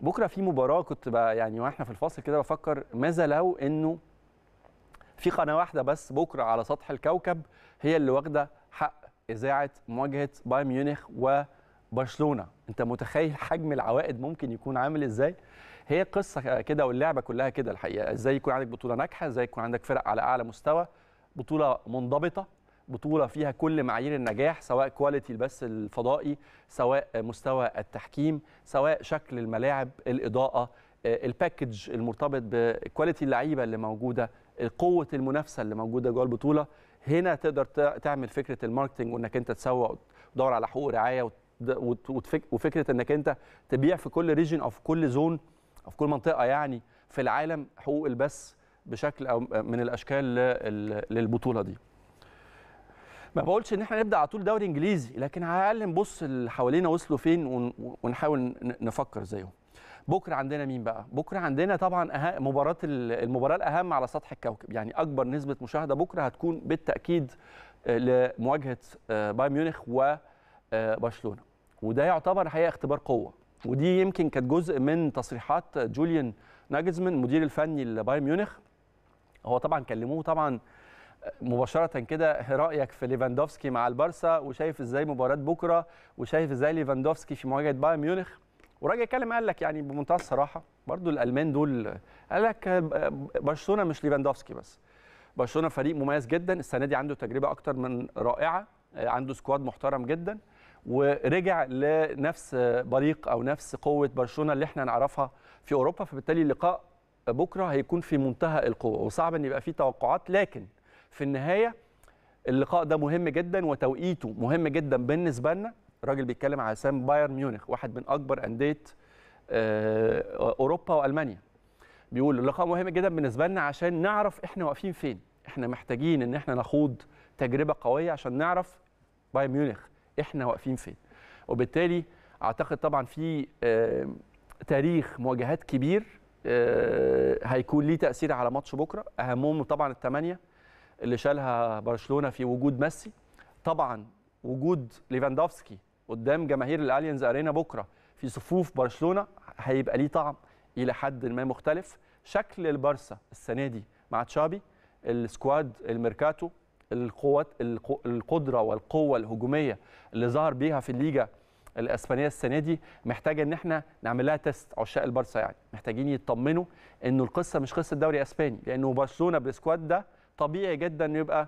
بكره في مباراه كنت بقى يعني واحنا في الفاصل كده بفكر ماذا لو انه في قناه واحده بس بكره على سطح الكوكب هي اللي واخده حق اذاعه مواجهه بايرن ميونخ وبرشلونه انت متخيل حجم العوائد ممكن يكون عامل ازاي هي قصه كده واللعبه كلها كده الحقيقه ازاي يكون عندك بطوله ناجحه ازاي يكون عندك فرق على اعلى مستوى بطوله منضبطه بطوله فيها كل معايير النجاح سواء كواليتي البث الفضائي سواء مستوى التحكيم سواء شكل الملاعب الاضاءه آه، الباكج المرتبط بكواليتي اللعيبه اللي موجوده قوه المنافسه اللي موجوده جوه البطوله هنا تقدر تعمل فكره الماركتنج وانك انت تسوق وتدور على حقوق رعايه وفكره انك انت تبيع في كل ريجن او في كل زون او في كل منطقه يعني في العالم حقوق البث بشكل او من الاشكال للبطوله دي ما بقولش ان احنا نبدا على طول دوري انجليزي لكن على الاقل نبص اللي حوالينا وصلوا فين ونحاول نفكر زيهم بكره عندنا مين بقى بكره عندنا طبعا أه-، مباراه المباراه الاهم على سطح الكوكب يعني اكبر نسبه مشاهده بكره هتكون بالتاكيد آه، لمواجهه آه، بايرن ميونخ وبرشلونه وده يعتبر حقيقه اختبار قوه ودي يمكن كانت جزء من تصريحات جوليان ناجزمن مدير الفني لبايرن ميونخ هو طبعا كلموه طبعا مباشره كده رايك في ليفاندوفسكي مع البارسا وشايف ازاي مباراه بكره وشايف ازاي ليفاندوفسكي في مواجهه بايرن ميونخ وراجل اتكلم قال لك يعني بمنتهى الصراحه برضو الالمان دول قال لك برشلونه مش ليفاندوفسكي بس برشلونه فريق مميز جدا السنه دي عنده تجربه اكتر من رائعه عنده سكواد محترم جدا ورجع لنفس بريق او نفس قوه برشلونه اللي احنا نعرفها في اوروبا فبالتالي اللقاء بكره هيكون في منتهى القوه وصعب ان يبقى فيه توقعات لكن في النهايه اللقاء ده مهم جدا وتوقيته مهم جدا بالنسبه لنا الراجل بيتكلم على سام بايرن ميونخ واحد من اكبر انديه آه، اوروبا والمانيا بيقول اللقاء مهم جدا بالنسبه لنا عشان نعرف احنا واقفين فين احنا محتاجين ان احنا نخوض تجربه قويه عشان نعرف بايرن ميونخ احنا واقفين فين وبالتالي اعتقد طبعا في آه، تاريخ مواجهات كبير آه، هيكون ليه تاثير على ماتش بكره اهمهم طبعا الثمانيه اللي شالها برشلونه في وجود ميسي طبعا وجود ليفاندوفسكي قدام جماهير الاليانز ارينا بكره في صفوف برشلونه هيبقى ليه طعم الى حد ما مختلف شكل البارسا السنه دي مع تشابي السكواد الميركاتو القوات القدره والقوه الهجوميه اللي ظهر بيها في الليجا الاسبانيه السنه دي محتاجه ان احنا نعمل لها تيست عشاق البارسا يعني محتاجين يطمنوا انه القصه مش قصه دوري اسباني لانه برشلونه بالسكواد ده طبيعي جدا يبقى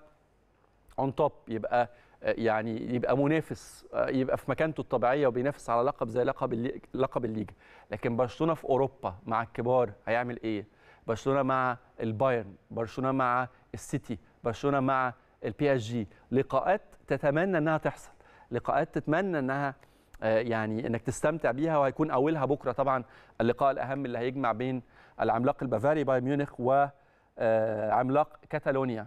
اون توب يبقى آه، يعني يبقى منافس آه، يبقى في مكانته الطبيعيه وبينافس على لقب زي لقب لقب الليجا لكن برشلونه في اوروبا مع الكبار هيعمل ايه برشلونه مع البايرن برشلونه مع السيتي برشلونه مع البي اس جي لقاءات تتمنى انها تحصل لقاءات تتمنى انها آه، يعني انك تستمتع بيها وهيكون اولها بكره طبعا اللقاء الاهم اللي هيجمع بين العملاق البافاري بايرن ميونخ و آه، عملاق كاتالونيا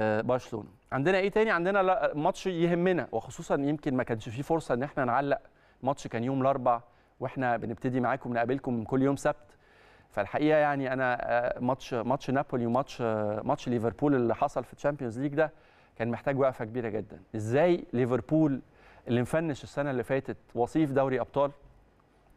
آه، برشلونه عندنا ايه تاني عندنا ماتش يهمنا وخصوصا يمكن ما كانش فيه فرصه ان احنا نعلق ماتش كان يوم الاربعاء واحنا بنبتدي معاكم نقابلكم كل يوم سبت فالحقيقه يعني انا آه، ماتش ماتش نابولي وماتش ماتش ليفربول اللي حصل في تشامبيونز ليج ده كان محتاج وقفه كبيره جدا ازاي ليفربول اللي مفنش السنه اللي فاتت وصيف دوري ابطال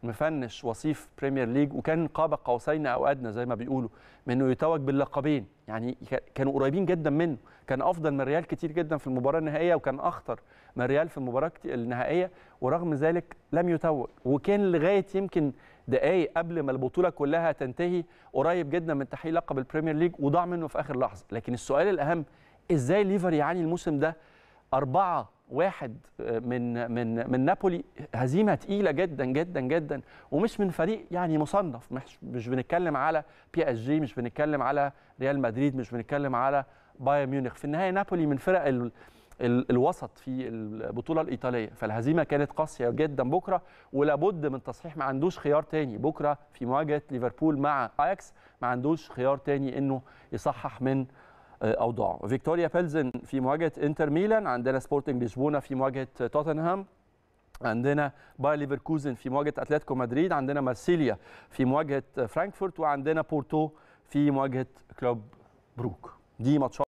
مفنش وصيف بريمير ليج وكان قاب قوسين او ادنى زي ما بيقولوا منه يتوج باللقبين يعني كانوا قريبين جدا منه كان افضل من ريال كتير جدا في المباراه النهائيه وكان اخطر من ريال في المباراه النهائيه ورغم ذلك لم يتوج وكان لغايه يمكن دقائق قبل ما البطوله كلها تنتهي قريب جدا من تحقيق لقب البريمير ليج وضاع منه في اخر لحظه لكن السؤال الاهم ازاي ليفر يعاني الموسم ده اربعه واحد آه، من من من نابولي هزيمه تقيله جدا جدا جدا ومش من فريق يعني مصنف مش مش بنتكلم على بي اس جي مش بنتكلم على ريال مدريد مش بنتكلم على بايرن ميونخ في النهايه نابولي من فرق ال ال الوسط في البطوله الايطاليه فالهزيمه كانت قاسيه جدا بكره ولابد من تصحيح ما عندوش خيار تاني بكره في مواجهه ليفربول مع اياكس ما عندوش خيار تاني انه يصحح من آه، اوضاع فيكتوريا بيلزن في مواجهه انتر ميلان عندنا سبورتنج لشبونه في مواجهه توتنهام عندنا باير ليفركوزن في مواجهه اتلتيكو مدريد عندنا مارسيليا في مواجهه فرانكفورت وعندنا بورتو في مواجهه كلوب بروك دي ماتشات